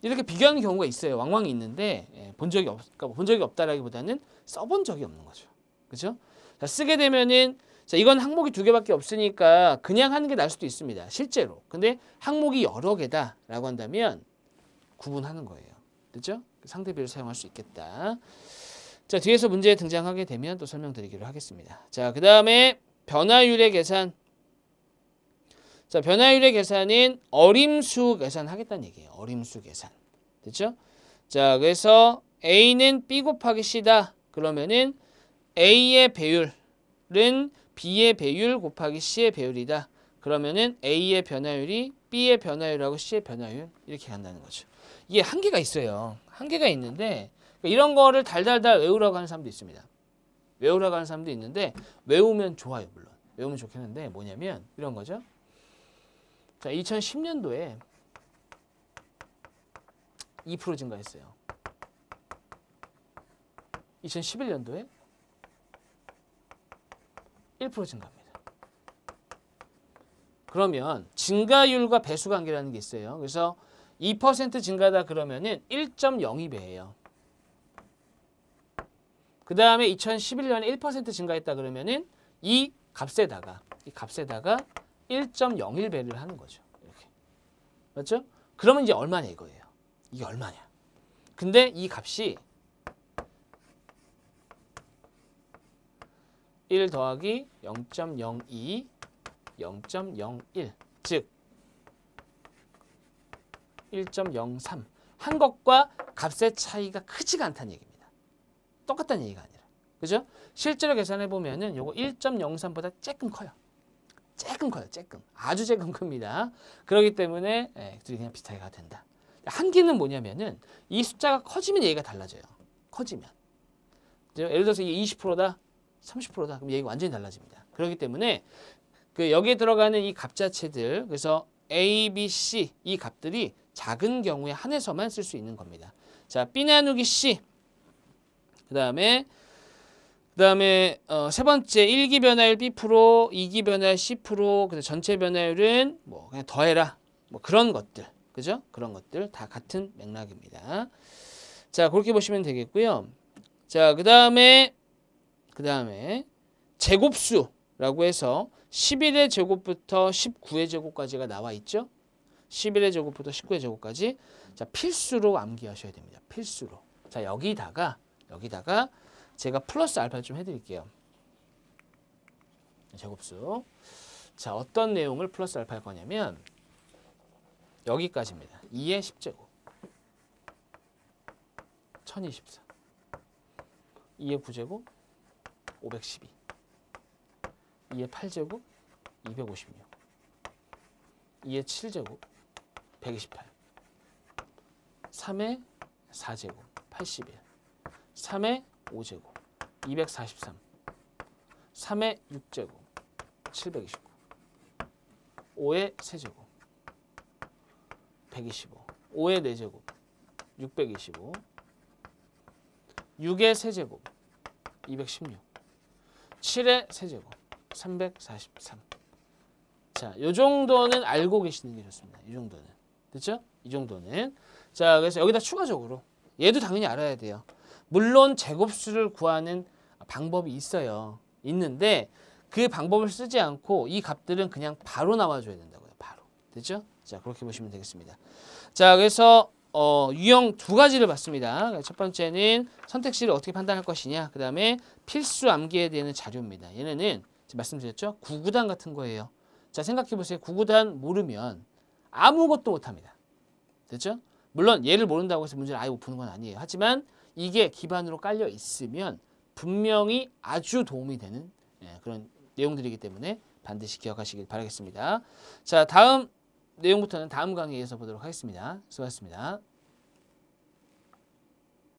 이렇게 비교하는 경우가 있어요. 왕왕 있는데 예, 본 적이 없, 그러니까 본 적이 없다라기보다는 써본 적이 없는 거죠. 그렇죠? 쓰게 되면은 자, 이건 항목이 두 개밖에 없으니까 그냥 하는 게 나을 수도 있습니다. 실제로. 근데 항목이 여러 개다라고 한다면 구분하는 거예요. 됐죠? 상대비를 사용할 수 있겠다. 자, 뒤에서 문제 등장하게 되면 또 설명드리기로 하겠습니다. 자, 그 다음에 변화율의 계산. 자, 변화율의 계산인 어림수 계산하겠다는 얘기예요. 어림수 계산. 됐죠? 자, 그래서 A는 B 곱하기 C다. 그러면은 A의 배율은 B의 배율 곱하기 C의 배율이다. 그러면은 A의 변화율이 B의 변화율하고 C의 변화율 이렇게 간다는 거죠. 이게 한계가 있어요. 한계가 있는데 그러니까 이런 거를 달달달 외우라고 하는 사람도 있습니다. 외우라고 하는 사람도 있는데 외우면 좋아요 물론. 외우면 좋겠는데 뭐냐면 이런 거죠. 자, 2010년도에 2% 증가했어요. 2011년도에 1% 증가합니다. 그러면 증가율과 배수 관계라는 게 있어요. 그래서 2% 증가다 그러면은 1.02배예요. 그 다음에 2011년에 1% 증가했다 그러면은 이 값에다가 이 값에다가 1.01배를 하는 거죠. 이렇게. 맞죠? 그러면 이제 얼마냐 이거예요. 이게 얼마냐. 근데 이 값이 1 더하기 0.02, 0.01, 즉 1.03. 한 것과 값의 차이가 크지가 않다는 얘기입니다. 똑같다는 얘기가 아니라. 그죠? 실제로 계산해 보면은 요거 1.03보다 조금 커요. 조금 커요. 조금. 아주 조금 큽니다. 그렇기 때문에 예, 둘이 그냥 비슷하게 가도 된다. 한계는 뭐냐면은 이 숫자가 커지면 얘기가 달라져요. 커지면. 예를 들어서 20%다. 30%다. 그럼 얘기가 완전히 달라집니다. 그렇기 때문에 그 여기에 들어가는 이 값자체들 그래서 A, B, C 이 값들이 작은 경우에 한해서만 쓸 수 있는 겁니다. 자, B 나누기 C 그 다음에 그 다음에 어, 세 번째 1기 변화율 B%, 2기 변화율 C%, 그래서 전체 변화율은 뭐 그냥 더해라. 뭐 그런 것들. 그죠? 그런 것들 다 같은 맥락입니다. 자, 그렇게 보시면 되겠고요. 자, 그 다음에 그 다음에 제곱수라고 해서 11의 제곱부터 19의 제곱까지가 나와 있죠. 11의 제곱부터 19의 제곱까지 자 필수로 암기하셔야 됩니다. 필수로. 자 여기다가 여기다가 제가 플러스 알파를 좀 해드릴게요. 제곱수. 네, 자, 어떤 내용을 플러스 알파 할 거냐면 여기까지입니다. 2의 10제곱. 1024. 2의 9제곱. 512. 2의 8제곱. 256. 2의 7제곱. 128. 3의 4제곱. 81. 3의 5제곱. 243 3의 6제곱 729 5의 3제곱 125 5의 4제곱 625 6의 3제곱 216 7의 3제곱 343 자, 이 정도는 알고 계시는 게 좋습니다. 이 정도는. 됐죠? 이 정도는. 자, 그래서 여기다 추가적으로 얘도 당연히 알아야 돼요. 물론 제곱수를 구하는 방법이 있어요. 있는데 그 방법을 쓰지 않고 이 값들은 그냥 바로 나와줘야 된다고요. 바로. 됐죠? 자, 그렇게 보시면 되겠습니다. 자, 그래서 어, 유형 두 가지를 봤습니다. 그러니까 첫 번째는 선택지를 어떻게 판단할 것이냐. 그 다음에 필수 암기에야 되는 자료입니다. 얘네는 말씀드렸죠? 구구단 같은 거예요. 자, 생각해보세요. 구구단 모르면 아무것도 못합니다. 됐죠? 물론 얘를 모른다고 해서 문제를 아예 못 푸는 건 아니에요. 하지만 이게 기반으로 깔려 있으면 분명히 아주 도움이 되는 예, 그런 내용들이기 때문에 반드시 기억하시길 바라겠습니다. 자, 다음 내용부터는 다음 강의에서 보도록 하겠습니다. 수고하셨습니다.